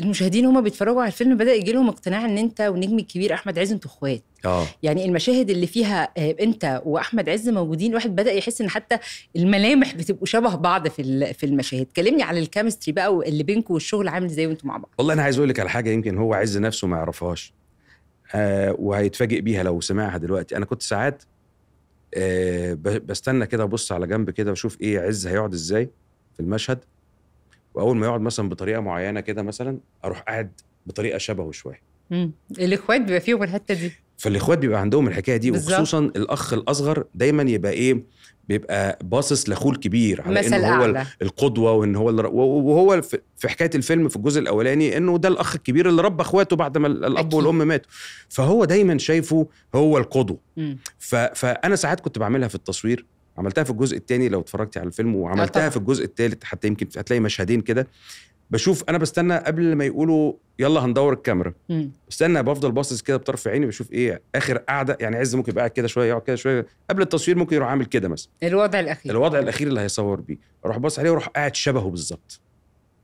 المشاهدين هما بيتفرجوا على الفيلم بدا يجي لهم اقتناع ان انت والنجم الكبير احمد عز انتوا اخوات اه يعني المشاهد اللي فيها آه، انت واحمد عز موجودين الواحد بدا يحس ان حتى الملامح بتبقوا شبه بعض في في المشاهد كلمني على الكيمستري بقى اللي بينكم والشغل عامل ازاي وانتوا مع بعض والله انا عايز اقول لك على حاجه يمكن هو عز نفسه ما يعرفهاش آه وهيتفاجئ بيها لو سمعها دلوقتي انا كنت ساعات آه بستنى كده ابص على جنب كده واشوف ايه عز هيقعد ازاي في المشهد واول ما يقعد مثلا بطريقه معينه كده مثلا اروح قاعد بطريقه شبهه شويه امم الاخوات بيبقى فيهم الحته دي فالاخوات بيبقى عندهم الحكايه دي بالزبط. وخصوصا الاخ الاصغر دايما يبقى ايه بيبقى باصص لاخوه الكبير على مثل إن هو أعلى. القدوه وان هو اللي وهو في حكايه الفيلم في الجزء الاولاني انه ده الاخ الكبير اللي ربى اخواته بعد ما الاب أكيد. والام ماتوا فهو دايما شايفه هو القدوه فانا ساعات كنت بعملها في التصوير عملتها في الجزء الثاني لو اتفرجتي على الفيلم وعملتها في الجزء الثالث حتى يمكن هتلاقي مشهدين كده بشوف انا بستنى قبل ما يقولوا يلا هندور الكاميرا بستنى بفضل باصص كده بطرف عيني بشوف ايه اخر قعده يعني عز ممكن يبقى قاعد كده شويه يقعد كده شويه قبل التصوير ممكن يروح عامل كده مثلا الوضع الاخير الوضع الاخير اللي هيصور بيه اروح باصص عليه واروح قاعد شبهه بالظبط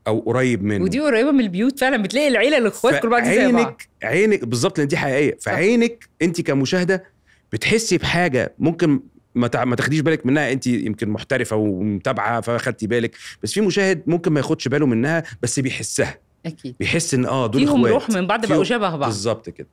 او قريب منه ودي قريبه من البيوت فعلا بتلاقي العيله الاخوات كل بعض زي عينك عينك بالظبط لان دي حقيقيه فعينك انت كمشاهده بتحسي بحاجه ممكن ما ما تاخديش بالك منها انت يمكن محترفه ومتابعه فاخدتي بالك بس في مشاهد ممكن ما ياخدش باله منها بس بيحسها اكيد بيحس ان اه دول فيهم فيهم روح من بعض بقوا شبه بعض بالظبط كده